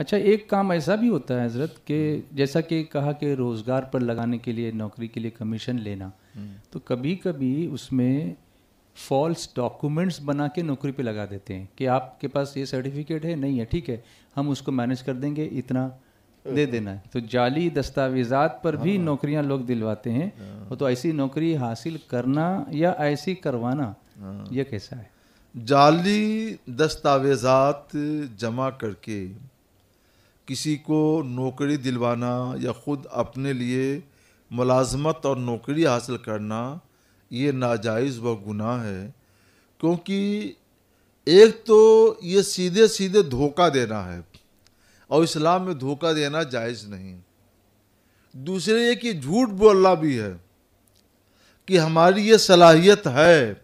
अच्छा एक काम ऐसा भी होता है हजरत कि जैसा कि कहा कि रोज़गार पर लगाने के लिए नौकरी के लिए कमीशन लेना हम्म। तो कभी कभी उसमें फॉल्स डॉक्यूमेंट्स बना के नौकरी पे लगा देते हैं कि आपके पास ये सर्टिफिकेट है नहीं है ठीक है हम उसको मैनेज कर देंगे इतना दे देना है तो जाली दस्तावेजात पर भी हाँ। नौकरियां लोग दिलवाते हैं और हाँ। तो ऐसी नौकरी हासिल करना या ऐसी करवाना हाँ। यह कैसा है जाली दस्तावेजात जमा करके किसी को नौकरी दिलवाना या ख़ुद अपने लिए मुलाजमत और नौकरी हासिल करना ये नाजायज़ व गुनाह है क्योंकि एक तो ये सीधे सीधे धोखा देना है और इस्लाम में धोखा देना जायज़ नहीं दूसरे ये कि झूठ बोलना भी है कि हमारी ये सलाहियत है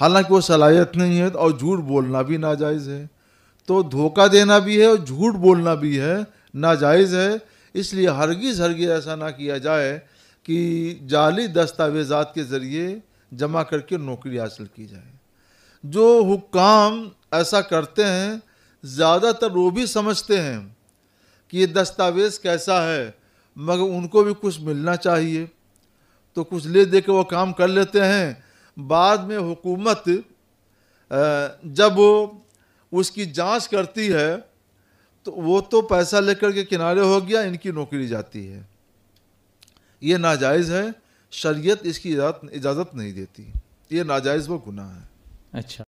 हालांकि वो सलाहियत नहीं है और झूठ बोलना भी नाजायज़ है तो धोखा देना भी है और झूठ बोलना भी है नाजायज़ है इसलिए हरगिज़ हरगिज़ ऐसा ना किया जाए कि जाली दस्तावेजात के ज़रिए जमा करके नौकरी हासिल की जाए जो हुक्काम ऐसा करते हैं ज़्यादातर वो भी समझते हैं कि ये दस्तावेज़ कैसा है मगर उनको भी कुछ मिलना चाहिए तो कुछ ले दे के वो काम कर लेते हैं बाद में हुकूमत जब वो उसकी जांच करती है तो वो तो पैसा लेकर के किनारे हो गया इनकी नौकरी जाती है ये नाजायज़ है शरीयत इसकी इजाज़त नहीं देती ये नाजायज़ वो गुनाह है अच्छा